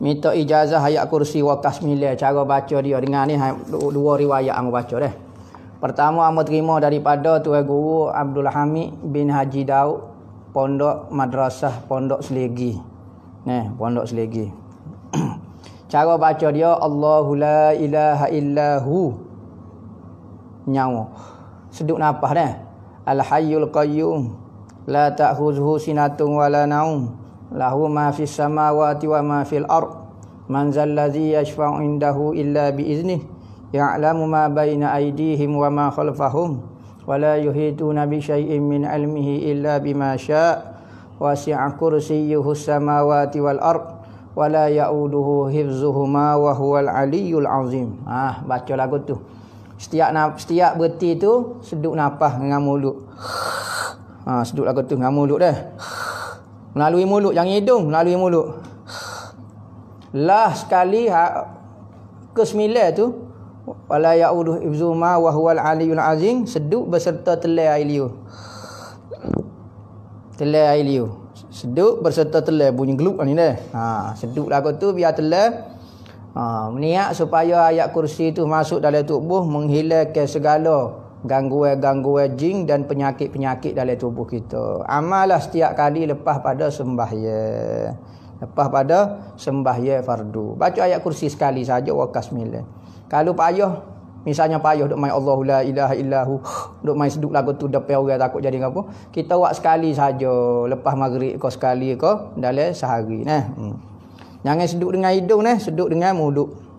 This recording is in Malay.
minta ijazah ayat kursi wakas mila. cara baca dia dengan ni ha, dua riwayat aku baca deh pertama aku terima daripada tuan guru Abdul Hamid bin Haji Daud pondok madrasah pondok selegi nah pondok selegi cara baca dia Allahu la ilaha illahu nyawa seduk napas deh al hayyul qayyum la ta'khudhuhu sinatun wala naum lahu ma fis samawati wa ma fil ard man zallazi yashfa'u indahu illa bi iznihi ya'lamu ma baina aydihim wa ma khalfahum wa la yuhituna bi shay'in min ilmihi illa bima syaa wasi'a kursiyyuhu samawati wal ard wa la ya'uduhu hifzuhuma wa huwal aliyyul azim ah baca lagu tu setiap setiap berhenti tu seduk nafas dengan mulut ah seduk lagu tu dengan mulut dah Melalui mulut. Jangan hidung. Melalui mulut. Lah sekali ha, ke sembilan tu. Wala ya'udhu ibzuma wa huwal aliyul azim. Seduk berserta telai air liu. Telai air liu. Seduk berserta telai. Bunyi geluk ni dah. Ha, seduk lagu tu biar telai. Ha, niat supaya ayat kursi tu masuk dalam tubuh menghilangkan segala gangguan-gangguan jin dan penyakit-penyakit dalam tubuh kita. Amalah setiap kali lepas pada sembahyang. Lepas pada sembahyang fardu. Baca ayat kursi sekali saja wakas mila. Kalau payah, misalnya payah duk main Allahu la ilaha illahu, duk main seduk lagu tu depan orang takut jadi apa. Kita buat sekali saja lepas maghrib kau sekali kau dalam sehari nah. Hmm. Jangan seduk dengan hidung nah, seduk dengan mulut.